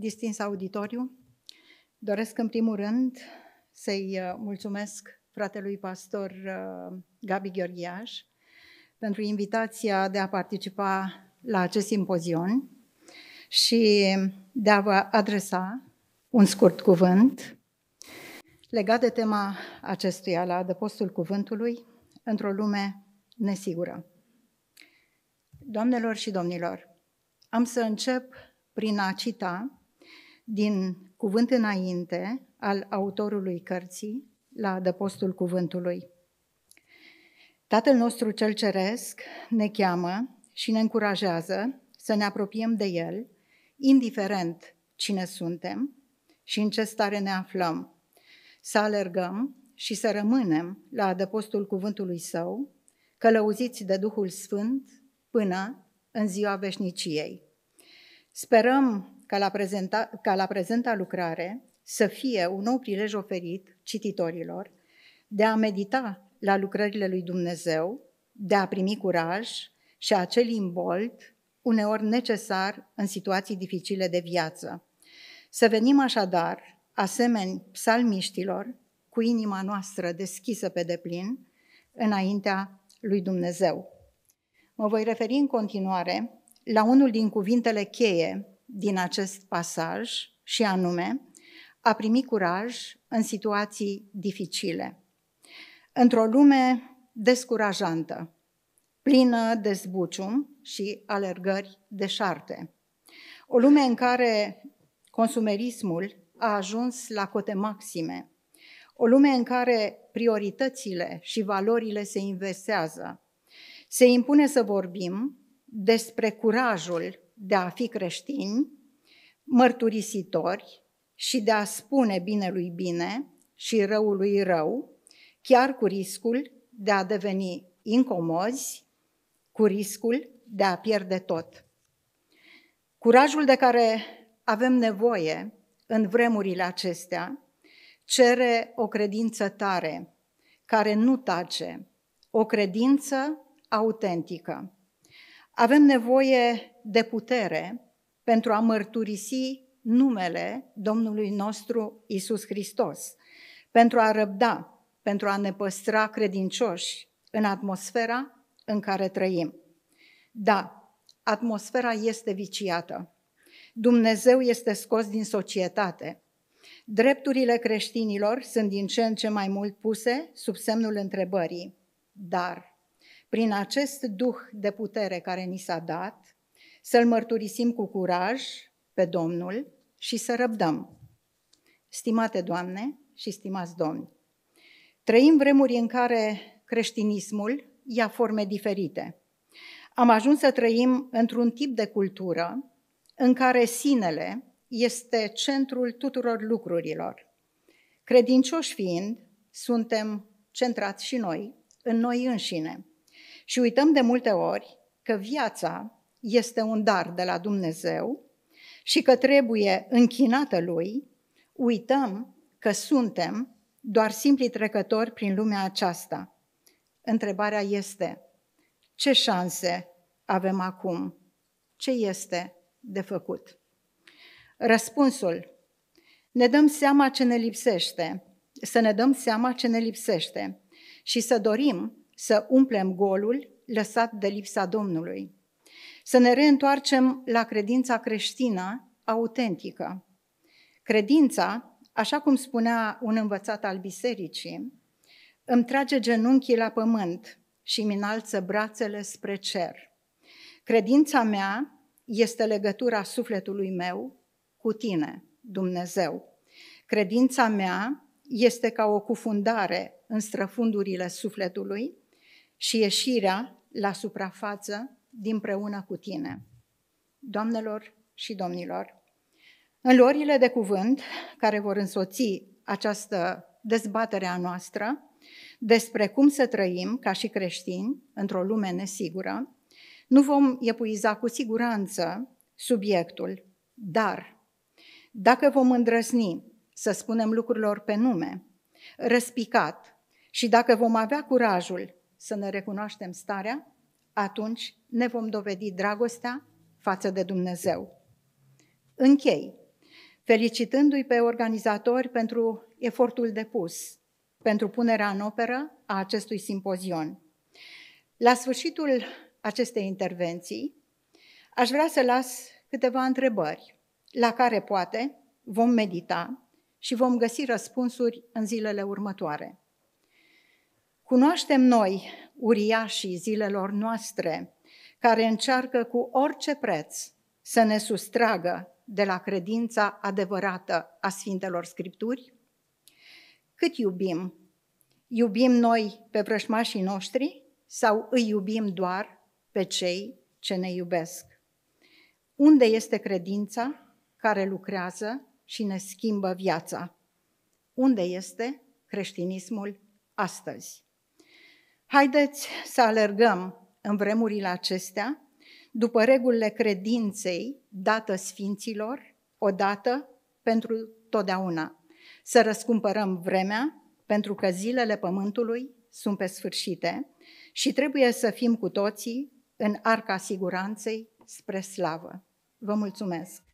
distins auditoriu, doresc în primul rând să-i uh, mulțumesc fratelui pastor uh, Gabi Gheorghiaș pentru invitația de a participa la acest simpozion și de a vă adresa un scurt cuvânt legat de tema acestuia la adăpostul cuvântului într-o lume nesigură. Doamnelor și domnilor, am să încep prin a cita din Cuvânt înainte al autorului cărții la adăpostul cuvântului. Tatăl nostru cel ceresc ne cheamă și ne încurajează să ne apropiem de El, indiferent cine suntem și în ce stare ne aflăm, să alergăm și să rămânem la adăpostul cuvântului Său, călăuziți de Duhul Sfânt până în ziua veșniciei. Sperăm ca la, prezenta, ca la prezenta lucrare să fie un nou prilej oferit cititorilor de a medita la lucrările lui Dumnezeu, de a primi curaj și acel imbolt uneori necesar în situații dificile de viață. Să venim așadar, asemeni psalmiștilor, cu inima noastră deschisă pe deplin, înaintea lui Dumnezeu. Mă voi referi în continuare la unul din cuvintele cheie din acest pasaj și anume a primi curaj în situații dificile. Într-o lume descurajantă, plină de zbucium și alergări de șarte. O lume în care consumerismul a ajuns la cote maxime. O lume în care prioritățile și valorile se inversează. Se impune să vorbim despre curajul de a fi creștini, mărturisitori și de a spune binelui bine și răului rău, chiar cu riscul de a deveni incomozi, cu riscul de a pierde tot. Curajul de care avem nevoie în vremurile acestea cere o credință tare, care nu tace, o credință autentică. Avem nevoie de putere pentru a mărturisi numele Domnului nostru Isus Hristos, pentru a răbda, pentru a ne păstra credincioși în atmosfera în care trăim. Da, atmosfera este viciată. Dumnezeu este scos din societate. Drepturile creștinilor sunt din ce în ce mai mult puse sub semnul întrebării. Dar prin acest duh de putere care ni s-a dat, să-L mărturisim cu curaj pe Domnul și să răbdăm. Stimate Doamne și stimați Domni, trăim vremuri în care creștinismul ia forme diferite. Am ajuns să trăim într-un tip de cultură în care sinele este centrul tuturor lucrurilor. Credincioși fiind, suntem centrați și noi în noi înșine – și uităm de multe ori că viața este un dar de la Dumnezeu și că trebuie închinată lui, uităm că suntem doar simpli trecători prin lumea aceasta. Întrebarea este, ce șanse avem acum? Ce este de făcut? Răspunsul, ne dăm seama ce ne lipsește, să ne dăm seama ce ne lipsește și să dorim să umplem golul lăsat de lipsa Domnului, să ne reîntoarcem la credința creștină autentică. Credința, așa cum spunea un învățat al bisericii, îmi trage genunchii la pământ și îmi înalță brațele spre cer. Credința mea este legătura sufletului meu cu tine, Dumnezeu. Credința mea este ca o cufundare în străfundurile sufletului și ieșirea la suprafață dinpreună cu tine. Doamnelor și domnilor, în lorile de cuvânt care vor însoți această dezbatere a noastră despre cum să trăim ca și creștini într-o lume nesigură, nu vom epuiza cu siguranță subiectul, dar dacă vom îndrăzni să spunem lucrurilor pe nume, răspicat, și dacă vom avea curajul să ne recunoaștem starea, atunci ne vom dovedi dragostea față de Dumnezeu. Închei, felicitându-i pe organizatori pentru efortul depus, pentru punerea în operă a acestui simpozion. La sfârșitul acestei intervenții, aș vrea să las câteva întrebări, la care poate vom medita și vom găsi răspunsuri în zilele următoare. Cunoaștem noi uriașii zilelor noastre care încearcă cu orice preț să ne sustragă de la credința adevărată a Sfintelor Scripturi? Cât iubim? Iubim noi pe vrășmașii noștri sau îi iubim doar pe cei ce ne iubesc? Unde este credința care lucrează și ne schimbă viața? Unde este creștinismul astăzi? Haideți să alergăm în vremurile acestea după regulile credinței dată sfinților, odată pentru totdeauna. Să răscumpărăm vremea, pentru că zilele pământului sunt pe sfârșite și trebuie să fim cu toții în arca siguranței spre slavă. Vă mulțumesc!